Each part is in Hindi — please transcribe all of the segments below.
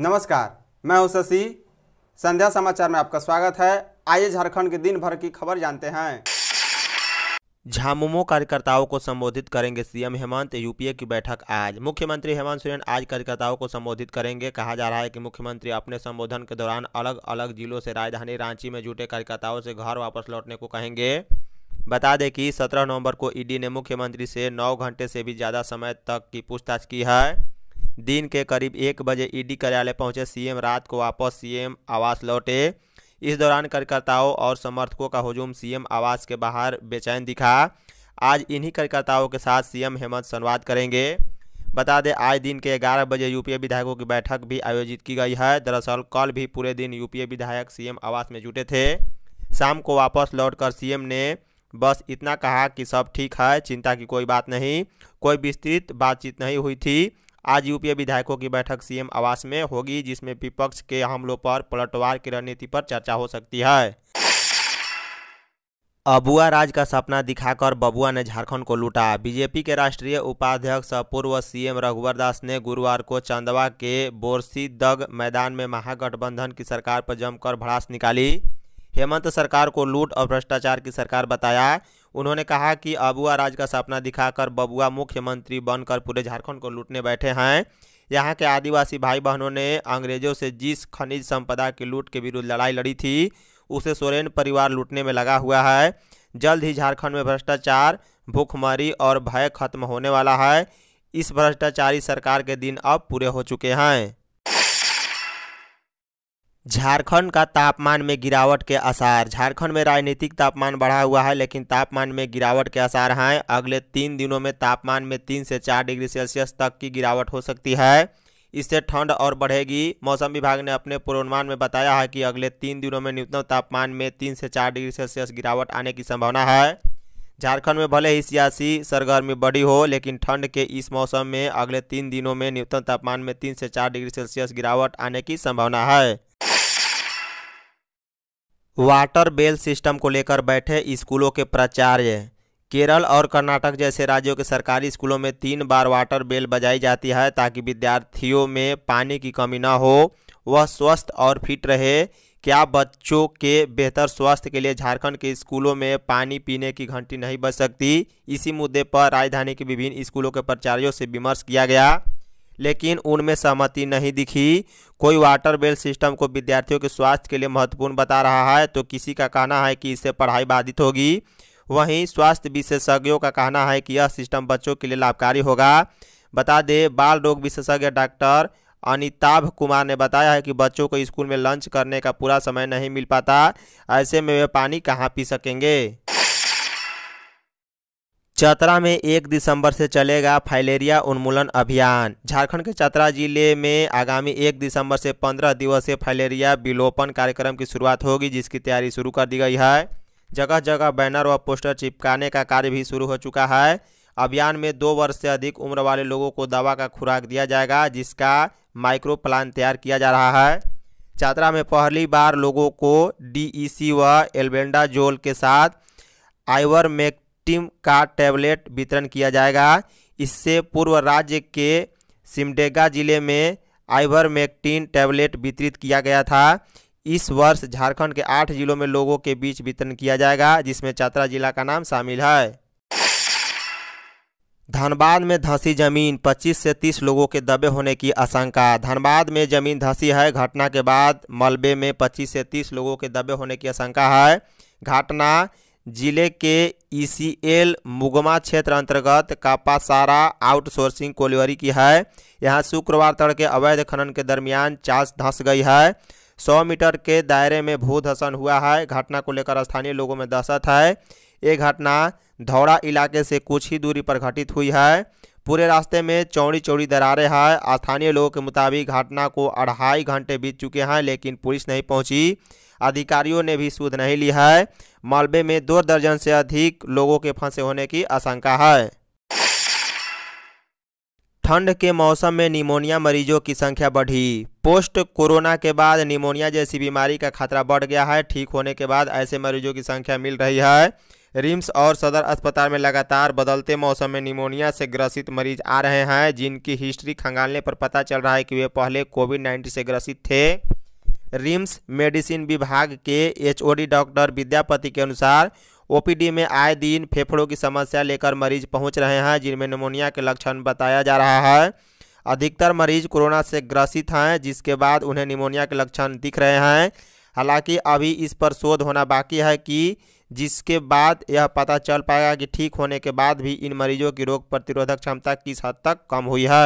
नमस्कार मैं हूं शशि संध्या समाचार में आपका स्वागत है आइए झारखंड के दिन भर की खबर जानते हैं झामुमो कार्यकर्ताओं को संबोधित करेंगे सीएम हेमंत यूपीए की बैठक आज मुख्यमंत्री हेमंत सोरेन आज कार्यकर्ताओं को संबोधित करेंगे कहा जा रहा है कि मुख्यमंत्री अपने संबोधन के दौरान अलग अलग जिलों से राजधानी रांची में जुटे कार्यकर्ताओं से घर वापस लौटने को कहेंगे बता दें कि 17 नवंबर को ईडी ने मुख्यमंत्री से 9 घंटे से भी ज़्यादा समय तक की पूछताछ की है दिन के करीब एक बजे ईडी कार्यालय पहुंचे सीएम रात को वापस सीएम आवास लौटे इस दौरान कार्यकर्ताओं और समर्थकों का हजूम सीएम आवास के बाहर बेचैन दिखा आज इन्हीं कार्यकर्ताओं के साथ सीएम हेमंत संवाद करेंगे बता दें आज दिन के ग्यारह बजे यूपीए विधायकों की बैठक भी आयोजित की गई है दरअसल कल भी पूरे दिन यूपीए विधायक सीएम आवास में जुटे थे शाम को वापस लौटकर सीएम ने बस इतना कहा कि सब ठीक है चिंता की कोई बात नहीं कोई विस्तृत बातचीत नहीं हुई थी आज यूपीए विधायकों की बैठक सीएम आवास में होगी जिसमें विपक्ष के हमलों पर पलटवार की रणनीति पर चर्चा हो सकती है अबुआ राज का सपना दिखाकर बबुआ ने झारखंड को लूटा बीजेपी के राष्ट्रीय उपाध्यक्ष पूर्व सीएम रघुवर दास ने गुरुवार को चंदवा के बोरसीदग मैदान में महागठबंधन की सरकार पर जमकर भड़ास निकाली हेमंत सरकार को लूट और भ्रष्टाचार की सरकार बताया उन्होंने कहा कि अबुआ राज का सपना दिखाकर बबुआ मुख्यमंत्री बनकर पूरे झारखंड को लूटने बैठे हैं यहाँ के आदिवासी भाई बहनों ने अंग्रेजों से जिस खनिज संपदा की लूट के विरुद्ध लड़ाई लड़ी थी उसे सोरेन परिवार लूटने में लगा हुआ है जल्द ही झारखंड में भ्रष्टाचार भूखमरी और भय खत्म होने वाला है इस भ्रष्टाचारी सरकार के दिन अब पूरे हो चुके हैं झारखंड का तापमान में गिरावट के आसार झारखंड में राजनीतिक तापमान बढ़ा हुआ है लेकिन तापमान में गिरावट के आसार हैं अगले तीन दिनों में तापमान में तीन से चार डिग्री सेल्सियस तक की गिरावट हो सकती है इससे ठंड और बढ़ेगी मौसम विभाग ने अपने पूर्वानुमान में बताया है कि अगले तीन दिनों में न्यूनतम तापमान में तीन से चार डिग्री सेल्सियस गिरावट आने की संभावना है झारखंड में भले ही सियासी सरगर्मी बढ़ी हो लेकिन ठंड के इस मौसम में अगले तीन दिनों में न्यूनतम तापमान में तीन से चार डिग्री सेल्सियस गिरावट आने की संभावना है वाटर बेल सिस्टम को लेकर बैठे स्कूलों के प्राचार्य केरल और कर्नाटक जैसे राज्यों के सरकारी स्कूलों में तीन बार वाटर बेल बजाई जाती है ताकि विद्यार्थियों में पानी की कमी न हो वह स्वस्थ और फिट रहे क्या बच्चों के बेहतर स्वास्थ्य के लिए झारखंड के स्कूलों में पानी पीने की घंटी नहीं बच सकती इसी मुद्दे पर राजधानी के विभिन्न स्कूलों के प्राचार्यों से विमर्श किया गया लेकिन उनमें सहमति नहीं दिखी कोई वाटर बेल सिस्टम को विद्यार्थियों के स्वास्थ्य के लिए महत्वपूर्ण बता रहा है तो किसी का कहना है कि इससे पढ़ाई बाधित होगी वहीं स्वास्थ्य विशेषज्ञों का कहना है कि यह सिस्टम बच्चों के लिए लाभकारी होगा बता दें बाल रोग विशेषज्ञ डॉक्टर अनिताभ कुमार ने बताया है कि बच्चों को स्कूल में लंच करने का पूरा समय नहीं मिल पाता ऐसे में वे पानी कहाँ पी सकेंगे चतरा में एक दिसंबर से चलेगा फाइलेरिया उन्मूलन अभियान झारखंड के चतरा जिले में आगामी एक दिसंबर से पंद्रह दिवसीय फाइलेरिया विलोपन कार्यक्रम की शुरुआत होगी जिसकी तैयारी शुरू कर दी गई है जगह जगह बैनर व पोस्टर चिपकाने का कार्य भी शुरू हो चुका है अभियान में दो वर्ष से अधिक उम्र वाले लोगों को दवा का खुराक दिया जाएगा जिसका माइक्रो प्लान तैयार किया जा रहा है चतरा में पहली बार लोगों को डीईसी व जोल के साथ आइवर मेक टीम का टैबलेट वितरण किया जाएगा इससे पूर्व राज्य के सिमडेगा जिले में आइवरमेक्टिन टैबलेट वितरित किया गया था इस वर्ष झारखंड के आठ जिलों में लोगों के बीच वितरण किया जाएगा जिसमें चतरा जिला का नाम शामिल है धनबाद में धंसी जमीन 25 से 30 लोगों के दबे होने की आशंका धनबाद में जमीन धंसी है घटना के बाद मलबे में 25 से 30 लोगों के दबे होने की आशंका है घटना जिले के ईसीएल मुगमा क्षेत्र अंतर्गत कापासारा आउटसोर्सिंग कोलिवरी की है यहाँ शुक्रवार तड़के अवैध खनन के दरमियान चास धंस गई है सौ मीटर के दायरे में भू धसन हुआ है घटना को लेकर स्थानीय लोगों में दहशत है ये घटना धौड़ा इलाके से कुछ ही दूरी पर घटित हुई है पूरे रास्ते में चौड़ी चौड़ी दरारें हैं स्थानीय लोगों के मुताबिक घटना को अढ़ाई घंटे बीत चुके हैं लेकिन पुलिस नहीं पहुंची अधिकारियों ने भी सूद नहीं ली है मालवे में दो दर्जन से अधिक लोगों के फंसे होने की आशंका है ठंड के मौसम में निमोनिया मरीजों की संख्या बढ़ी पोस्ट कोरोना के बाद निमोनिया जैसी बीमारी का खतरा बढ़ गया है ठीक होने के बाद ऐसे मरीजों की संख्या मिल रही है रिम्स और सदर अस्पताल में लगातार बदलते मौसम में निमोनिया से ग्रसित मरीज आ रहे हैं जिनकी हिस्ट्री खंगालने पर पता चल रहा है कि वे पहले कोविड नाइन्टीन से ग्रसित थे रिम्स मेडिसिन विभाग के एचओडी डॉक्टर विद्यापति के अनुसार ओपीडी में आए दिन फेफड़ों की समस्या लेकर मरीज पहुंच रहे हैं जिनमें निमोनिया के लक्षण बताया जा रहा है अधिकतर मरीज कोरोना से ग्रसित हैं जिसके बाद उन्हें निमोनिया के लक्षण दिख रहे हैं हालांकि अभी इस पर शोध होना बाकी है कि जिसके बाद यह पता चल पाएगा कि ठीक होने के बाद भी इन मरीजों की रोग प्रतिरोधक क्षमता किस हद तक कम हुई है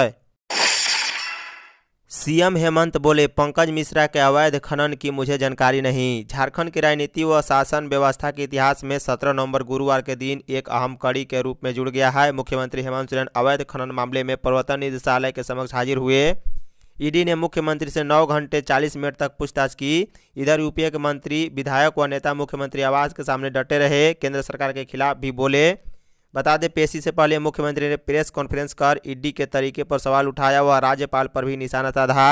सीएम हेमंत बोले पंकज मिश्रा के अवैध खनन की मुझे जानकारी नहीं झारखंड की राजनीति व शासन व्यवस्था के इतिहास में 17 नवंबर गुरुवार के दिन एक अहम कड़ी के रूप में जुड़ गया है मुख्यमंत्री हेमंत सोरेन अवैध खनन मामले में प्रवर्तन निदेशालय के समक्ष हाजिर हुए ईडी ने मुख्यमंत्री से 9 घंटे 40 मिनट तक पूछताछ की इधर यूपीए के मंत्री विधायक व नेता मुख्यमंत्री आवास के सामने डटे रहे केंद्र सरकार के खिलाफ भी बोले बता दें पेशी से पहले मुख्यमंत्री ने प्रेस कॉन्फ्रेंस कर ईडी के तरीके पर सवाल उठाया व राज्यपाल पर भी निशाना साधा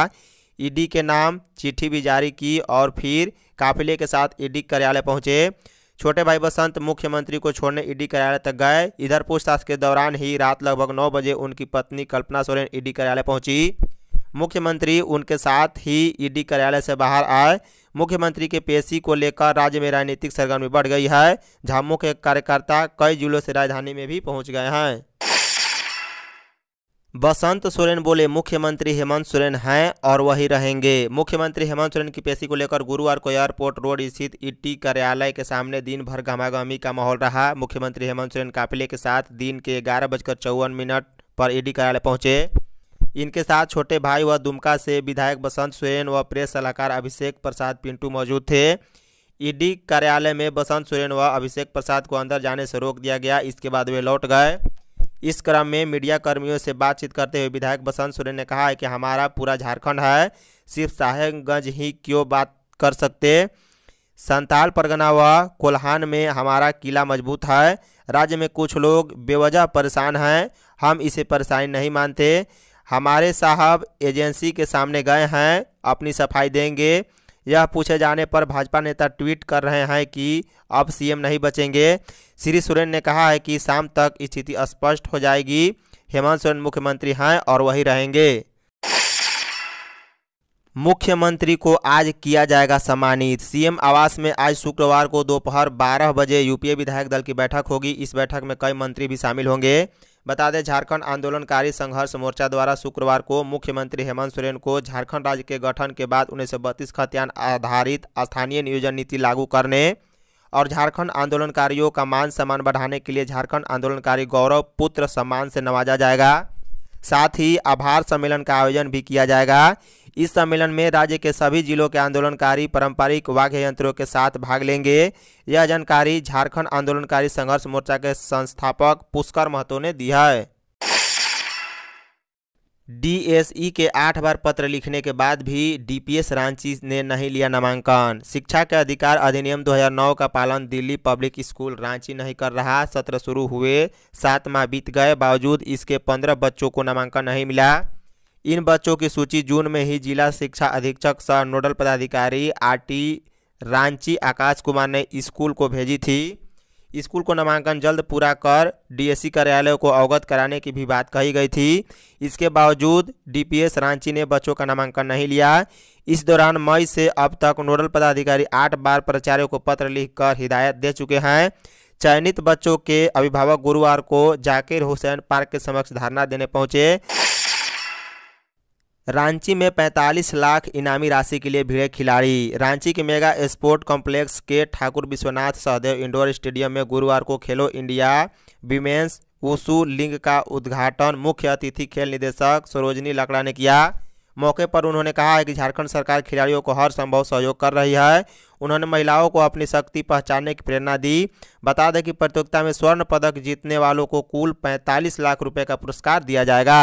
ईडी के नाम चिट्ठी भी जारी की और फिर काफिले के साथ ईडी कार्यालय पहुंचे छोटे भाई बसंत मुख्यमंत्री को छोड़ने ईडी कार्यालय तक गए इधर पूछताछ के दौरान ही रात लगभग नौ बजे उनकी पत्नी कल्पना सोरेन ईडी कार्यालय पहुंची मुख्यमंत्री उनके साथ ही ईडी कार्यालय से बाहर आए मुख्यमंत्री के पेशी को लेकर राज्य में राजनीतिक सरगर्मी बढ़ गई है झामु के कार्यकर्ता कई जिलों से राजधानी में भी पहुंच गए हैं बसंत सोरेन बोले मुख्यमंत्री हेमंत सोरेन हैं और वही रहेंगे मुख्यमंत्री हेमंत सोरेन की पेशी को लेकर गुरुवार को एयरपोर्ट रोड स्थित ईटी कार्यालय के सामने दिन भर घमाघमी का माहौल रहा मुख्यमंत्री हेमंत सोरेन काफिले के साथ दिन के ग्यारह बजकर चौवन मिनट पर ईडी कार्यालय पहुंचे इनके साथ छोटे भाई व दुमका से विधायक बसंत सोरेन व प्रेस सलाहकार अभिषेक प्रसाद पिंटू मौजूद थे ईडी कार्यालय में बसंत सोरेन व अभिषेक प्रसाद को अंदर जाने से रोक दिया गया इसके बाद वे लौट गए इस क्रम में मीडिया कर्मियों से बातचीत करते हुए विधायक बसंत सोरेन ने कहा है कि हमारा पूरा झारखंड है सिर्फ साहेबगंज ही क्यों बात कर सकते संताल परगना व कोल्हान में हमारा किला मजबूत है राज्य में कुछ लोग बेवजह परेशान हैं हम इसे परेशानी नहीं मानते हमारे साहब एजेंसी के सामने गए हैं अपनी सफाई देंगे यह पूछे जाने पर भाजपा नेता ट्वीट कर रहे हैं कि अब सीएम नहीं बचेंगे श्री सोरेन ने कहा है कि शाम तक स्थिति स्पष्ट हो जाएगी हेमंत सोरेन मुख्यमंत्री हैं और वही रहेंगे मुख्यमंत्री को आज किया जाएगा सम्मानित सीएम आवास में आज शुक्रवार को दोपहर 12 बजे यूपीए विधायक दल की बैठक होगी इस बैठक में कई मंत्री भी शामिल होंगे बता दें झारखंड आंदोलनकारी संघर्ष मोर्चा द्वारा शुक्रवार को मुख्यमंत्री हेमंत सोरेन को झारखंड राज्य के गठन के बाद उन्नीस सौ बत्तीस खतियान आधारित स्थानीय नियोजन नीति लागू करने और झारखंड आंदोलनकारियों का मान सम्मान बढ़ाने के लिए झारखंड आंदोलनकारी गौरव पुत्र सम्मान से नवाजा जाएगा साथ ही आभार सम्मेलन का आयोजन भी किया जाएगा इस सम्मेलन में राज्य के सभी जिलों के आंदोलनकारी पारंपरिक वाघ्य यंत्रों के साथ भाग लेंगे यह जानकारी झारखंड आंदोलनकारी संघर्ष मोर्चा के संस्थापक पुष्कर महतो ने दी है डीएसई के आठ बार पत्र लिखने के बाद भी डीपीएस रांची ने नहीं लिया नामांकन शिक्षा के अधिकार अधिनियम 2009 का पालन दिल्ली पब्लिक स्कूल रांची नहीं कर रहा सत्र शुरू हुए सात माह बीत गए बावजूद इसके पंद्रह बच्चों को नामांकन नहीं मिला इन बच्चों की सूची जून में ही जिला शिक्षा अधीक्षक सह नोडल पदाधिकारी आर रांची आकाश कुमार ने स्कूल को भेजी थी स्कूल को नामांकन जल्द पूरा कर डीएससी कार्यालय को अवगत कराने की भी बात कही गई थी इसके बावजूद डीपीएस रांची ने बच्चों का नामांकन नहीं लिया इस दौरान मई से अब तक नोडल पदाधिकारी आठ बार प्राचार्यों को पत्र लिखकर हिदायत दे चुके हैं चयनित बच्चों के अभिभावक गुरुवार को जाकिर हुसैन पार्क के समक्ष धरना देने पहुंचे रांची में 45 लाख इनामी राशि के लिए भिड़े खिलाड़ी रांची के मेगा स्पोर्ट कॉम्प्लेक्स के ठाकुर विश्वनाथ सहदेव इंडोर स्टेडियम में गुरुवार को खेलो इंडिया विमेंस वुसू लिंग का उद्घाटन मुख्य अतिथि खेल निदेशक सरोजनी लकड़ा ने किया मौके पर उन्होंने कहा है कि झारखंड सरकार खिलाड़ियों को हर संभव सहयोग कर रही है उन्होंने महिलाओं को अपनी शक्ति पहचानने की प्रेरणा दी बता दें कि प्रतियोगिता में स्वर्ण पदक जीतने वालों को कुल पैंतालीस लाख रुपये का पुरस्कार दिया जाएगा